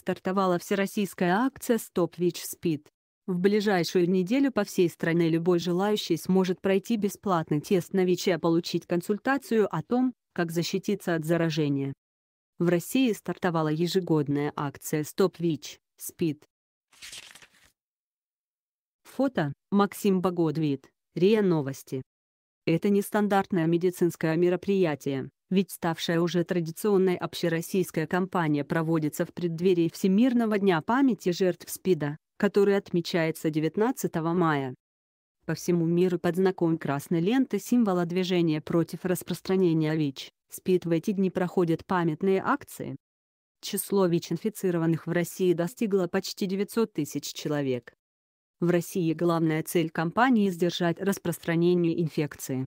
стартовала всероссийская акция «Стоп ВИЧ-СПИД». В ближайшую неделю по всей стране любой желающий сможет пройти бесплатный тест на ВИЧ и получить консультацию о том, как защититься от заражения. В России стартовала ежегодная акция «Стоп ВИЧ, СПИД». Фото Максим Богодвит, РИА Новости. Это нестандартное медицинское мероприятие, ведь ставшая уже традиционной общероссийская кампания проводится в преддверии Всемирного дня памяти жертв СПИДа, который отмечается 19 мая. По всему миру под знаком красной ленты символа движения против распространения ВИЧ, СПИД в эти дни проходят памятные акции. Число ВИЧ-инфицированных в России достигло почти 900 тысяч человек. В России главная цель кампании – сдержать распространение инфекции.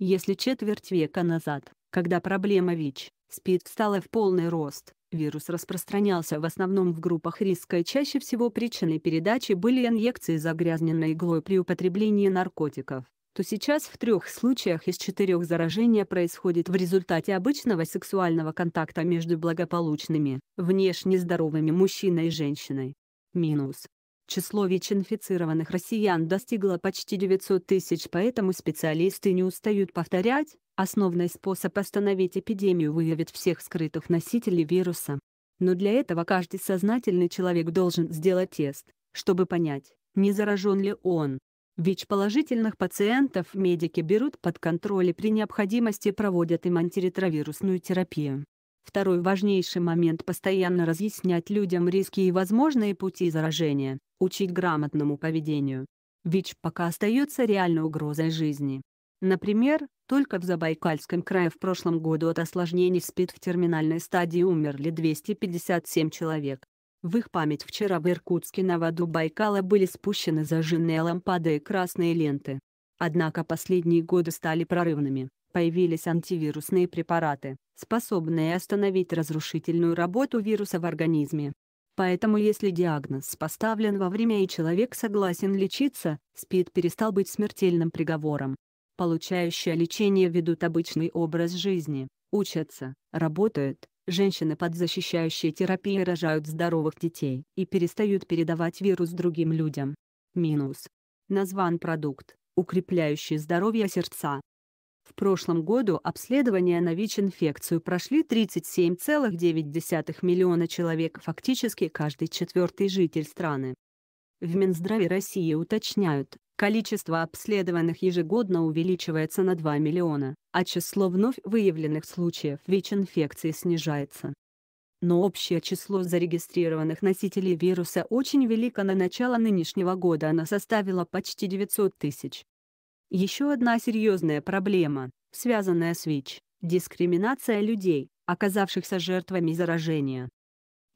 Если четверть века назад когда проблема ВИЧ, СПИД встала в полный рост, вирус распространялся в основном в группах риска и чаще всего причиной передачи были инъекции загрязненной иглой при употреблении наркотиков то сейчас в трех случаях из четырех заражения происходит в результате обычного сексуального контакта между благополучными, внешне здоровыми мужчиной и женщиной. Минус. Число ВИЧ-инфицированных россиян достигло почти 900 тысяч, поэтому специалисты не устают повторять, Основной способ остановить эпидемию выявит всех скрытых носителей вируса. Но для этого каждый сознательный человек должен сделать тест, чтобы понять, не заражен ли он. ВИЧ-положительных пациентов медики берут под контроль и при необходимости проводят им антиретровирусную терапию. Второй важнейший момент – постоянно разъяснять людям риски и возможные пути заражения, учить грамотному поведению. ВИЧ пока остается реальной угрозой жизни. Например, только в Забайкальском крае в прошлом году от осложнений СПИД в терминальной стадии умерли 257 человек. В их память вчера в Иркутске на воду Байкала были спущены зажженные лампады и красные ленты. Однако последние годы стали прорывными. Появились антивирусные препараты, способные остановить разрушительную работу вируса в организме. Поэтому если диагноз поставлен во время и человек согласен лечиться, СПИД перестал быть смертельным приговором получающие лечение ведут обычный образ жизни, учатся, работают, женщины под защищающей терапией рожают здоровых детей и перестают передавать вирус другим людям. Минус. Назван продукт, укрепляющий здоровье сердца. В прошлом году обследования на ВИЧ-инфекцию прошли 37,9 миллиона человек фактически каждый четвертый житель страны. В Минздраве России уточняют, Количество обследованных ежегодно увеличивается на 2 миллиона, а число вновь выявленных случаев ВИЧ-инфекции снижается. Но общее число зарегистрированных носителей вируса очень велико на начало нынешнего года, она составила почти 900 тысяч. Еще одна серьезная проблема, связанная с ВИЧ – дискриминация людей, оказавшихся жертвами заражения.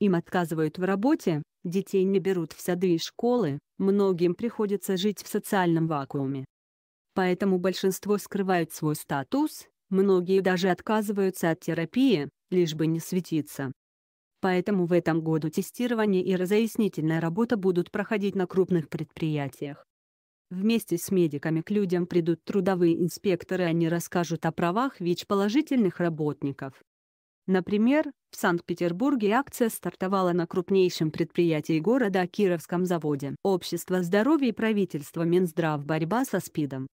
Им отказывают в работе, детей не берут в сады и школы, многим приходится жить в социальном вакууме. Поэтому большинство скрывают свой статус, многие даже отказываются от терапии, лишь бы не светиться. Поэтому в этом году тестирование и разъяснительная работа будут проходить на крупных предприятиях. Вместе с медиками к людям придут трудовые инспекторы, они расскажут о правах ВИЧ-положительных работников. Например, в Санкт-Петербурге акция стартовала на крупнейшем предприятии города Кировском заводе. Общество здоровья и правительство Минздрав борьба со СПИДом.